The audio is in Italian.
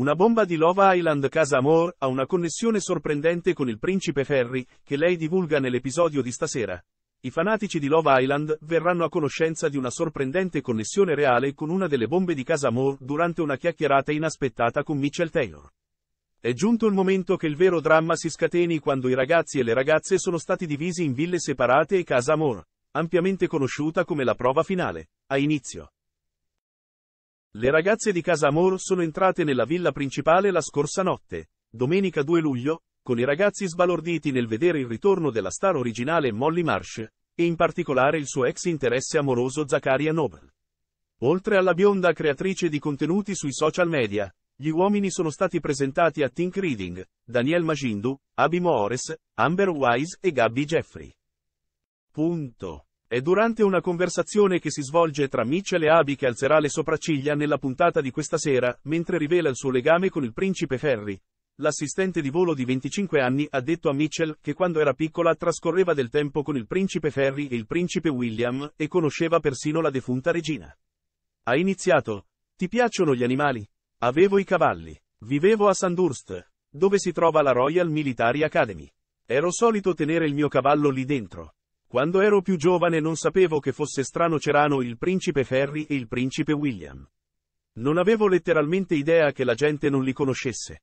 Una bomba di Love Island Casa Amor ha una connessione sorprendente con il principe Ferry, che lei divulga nell'episodio di stasera. I fanatici di Love Island verranno a conoscenza di una sorprendente connessione reale con una delle bombe di Casa Amor durante una chiacchierata inaspettata con Mitchell Taylor. È giunto il momento che il vero dramma si scateni quando i ragazzi e le ragazze sono stati divisi in ville separate e Casa Amor, ampiamente conosciuta come la prova finale, ha inizio. Le ragazze di Casa Amor sono entrate nella villa principale la scorsa notte, domenica 2 luglio, con i ragazzi sbalorditi nel vedere il ritorno della star originale Molly Marsh, e in particolare il suo ex interesse amoroso Zakaria Noble. Oltre alla bionda creatrice di contenuti sui social media, gli uomini sono stati presentati a Tink Reading, Daniel Magindu, Abi Moores, Amber Wise e Gabby Jeffrey. Punto. È durante una conversazione che si svolge tra Mitchell e Abby che alzerà le sopracciglia nella puntata di questa sera, mentre rivela il suo legame con il principe Ferry. L'assistente di volo di 25 anni ha detto a Mitchell che quando era piccola trascorreva del tempo con il principe Ferry e il principe William e conosceva persino la defunta regina. Ha iniziato. Ti piacciono gli animali? Avevo i cavalli. Vivevo a Sandhurst, dove si trova la Royal Military Academy. Ero solito tenere il mio cavallo lì dentro. Quando ero più giovane non sapevo che fosse strano c'erano il principe Ferry e il principe William. Non avevo letteralmente idea che la gente non li conoscesse.